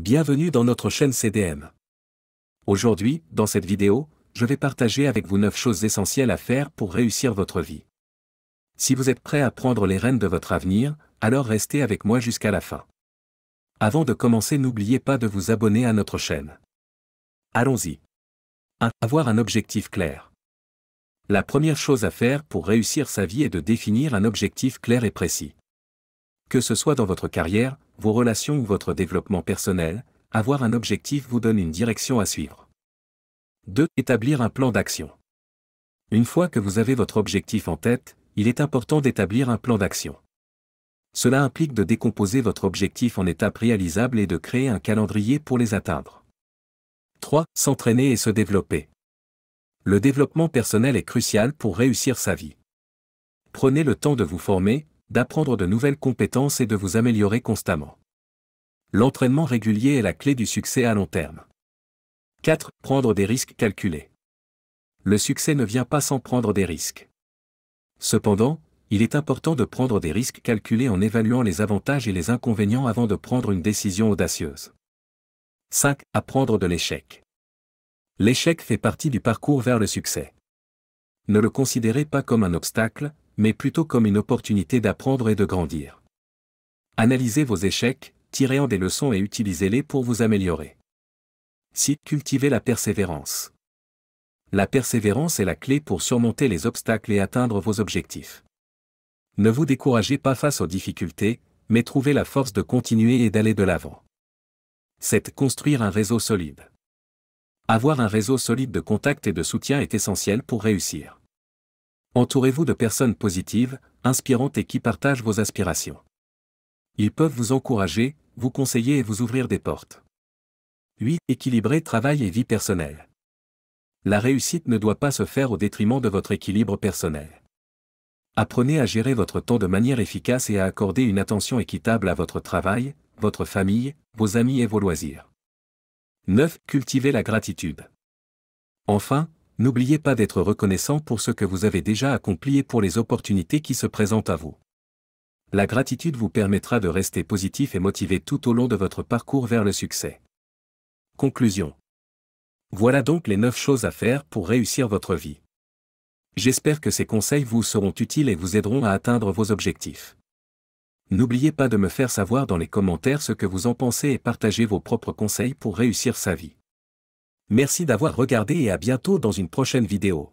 Bienvenue dans notre chaîne CDM. Aujourd'hui, dans cette vidéo, je vais partager avec vous 9 choses essentielles à faire pour réussir votre vie. Si vous êtes prêt à prendre les rênes de votre avenir, alors restez avec moi jusqu'à la fin. Avant de commencer, n'oubliez pas de vous abonner à notre chaîne. Allons-y. 1. Avoir un objectif clair. La première chose à faire pour réussir sa vie est de définir un objectif clair et précis. Que ce soit dans votre carrière, vos relations ou votre développement personnel, avoir un objectif vous donne une direction à suivre. 2. Établir un plan d'action. Une fois que vous avez votre objectif en tête, il est important d'établir un plan d'action. Cela implique de décomposer votre objectif en étapes réalisables et de créer un calendrier pour les atteindre. 3. S'entraîner et se développer. Le développement personnel est crucial pour réussir sa vie. Prenez le temps de vous former, d'apprendre de nouvelles compétences et de vous améliorer constamment. L'entraînement régulier est la clé du succès à long terme. 4. Prendre des risques calculés. Le succès ne vient pas sans prendre des risques. Cependant, il est important de prendre des risques calculés en évaluant les avantages et les inconvénients avant de prendre une décision audacieuse. 5. Apprendre de l'échec. L'échec fait partie du parcours vers le succès. Ne le considérez pas comme un obstacle, mais plutôt comme une opportunité d'apprendre et de grandir. Analysez vos échecs, tirez en des leçons et utilisez-les pour vous améliorer. Si cultivez la persévérance. La persévérance est la clé pour surmonter les obstacles et atteindre vos objectifs. Ne vous découragez pas face aux difficultés, mais trouvez la force de continuer et d'aller de l'avant. 7. Construire un réseau solide. Avoir un réseau solide de contacts et de soutien est essentiel pour réussir. Entourez-vous de personnes positives, inspirantes et qui partagent vos aspirations. Ils peuvent vous encourager, vous conseiller et vous ouvrir des portes. 8. Équilibrer travail et vie personnelle. La réussite ne doit pas se faire au détriment de votre équilibre personnel. Apprenez à gérer votre temps de manière efficace et à accorder une attention équitable à votre travail, votre famille, vos amis et vos loisirs. 9. Cultiver la gratitude. Enfin, n'oubliez pas d'être reconnaissant pour ce que vous avez déjà accompli et pour les opportunités qui se présentent à vous. La gratitude vous permettra de rester positif et motivé tout au long de votre parcours vers le succès. Conclusion. Voilà donc les 9 choses à faire pour réussir votre vie. J'espère que ces conseils vous seront utiles et vous aideront à atteindre vos objectifs. N'oubliez pas de me faire savoir dans les commentaires ce que vous en pensez et partagez vos propres conseils pour réussir sa vie. Merci d'avoir regardé et à bientôt dans une prochaine vidéo.